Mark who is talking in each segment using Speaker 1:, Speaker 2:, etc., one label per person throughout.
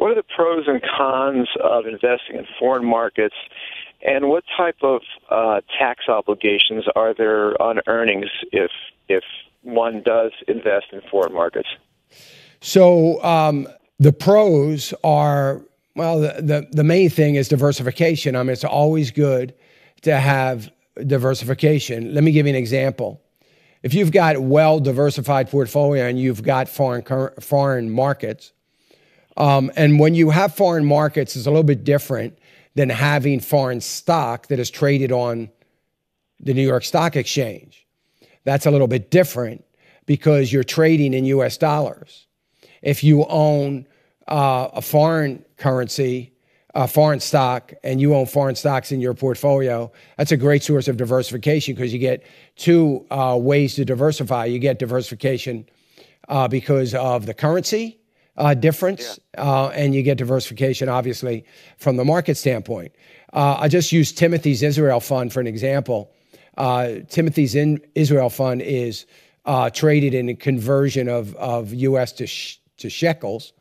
Speaker 1: what are the pros and cons of investing in foreign markets, and what type of uh, tax obligations are there on earnings if if one does invest in foreign markets? So um, the pros are well, the, the the main thing is diversification. I mean, it's always good to have diversification. Let me give you an example if you've got well diversified portfolio and you've got foreign foreign markets, um, and when you have foreign markets, it's a little bit different than having foreign stock that is traded on the New York Stock Exchange. That's a little bit different because you're trading in US dollars. If you own uh, a foreign currency, foreign stock, and you own foreign stocks in your portfolio, that's a great source of diversification because you get two uh, ways to diversify. You get diversification uh, because of the currency uh, difference, yeah. uh, and you get diversification, obviously, from the market standpoint. Uh, I just use Timothy's Israel Fund for an example. Uh, Timothy's in Israel Fund is uh, traded in a conversion of, of U.S. to, sh- to shekels.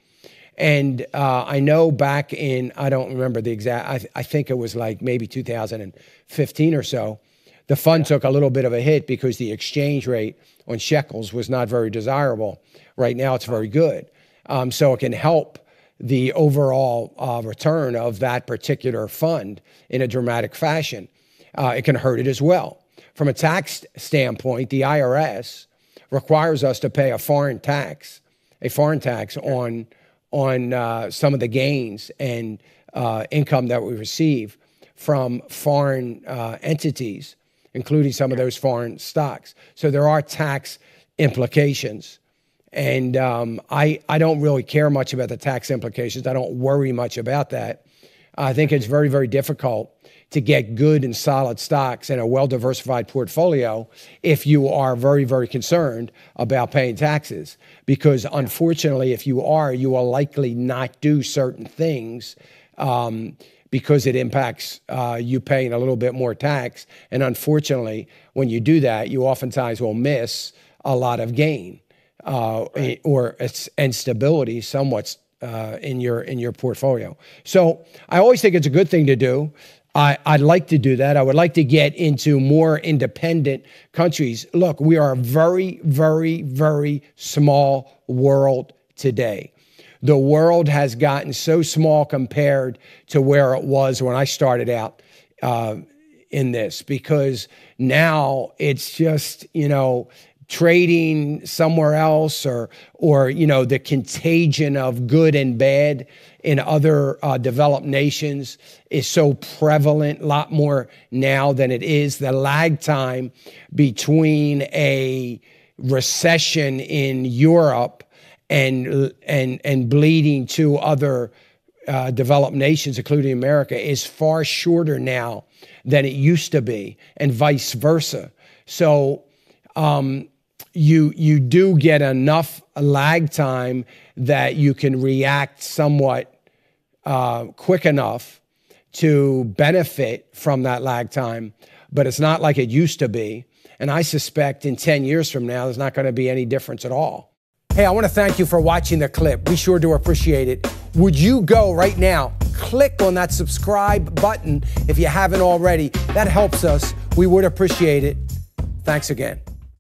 Speaker 1: And uh, I know back in, I don't remember the exact, I, th- I think it was like maybe 2015 or so, the fund took a little bit of a hit because the exchange rate on shekels was not very desirable. Right now, it's very uh-huh. good. Um, so it can help the overall uh, return of that particular fund in a dramatic fashion. Uh, it can hurt it as well. From a tax standpoint, the IRS requires us to pay a foreign tax, a foreign tax on on uh, some of the gains and uh, income that we receive from foreign uh, entities, including some of those foreign stocks. So there are tax implications and um, I, I don't really care much about the tax implications. I don't worry much about that. I think it's very, very difficult to get good and solid stocks in a well diversified portfolio if you are very, very concerned about paying taxes. Because unfortunately, if you are, you will likely not do certain things. Um, because it impacts uh, you paying a little bit more tax. And unfortunately, when you do that, you oftentimes will miss a lot of gain. Uh, right. or and stability somewhat uh, in your in your portfolio. So I always think it's a good thing to do. I, I'd like to do that. I would like to get into more independent countries. Look, we are a very, very, very small world today. The world has gotten so small compared to where it was when I started out. Uh, in this because now it's just, you know, trading somewhere else or or you know the contagion of good and bad in other uh, developed nations is so prevalent a lot more now than it is the lag time between a recession in Europe and and and bleeding to other uh, developed nations including America is far shorter now than it used to be and vice versa so um, you you do get enough lag time that you can react somewhat uh, quick enough to benefit from that lag time, but it's not like it used to be. And I suspect in 10 years from now, there's not going to be any difference at all. Hey, I want to thank you for watching the clip. We sure do appreciate it. Would you go right now, click on that subscribe button if you haven't already? That helps us. We would appreciate it. Thanks again.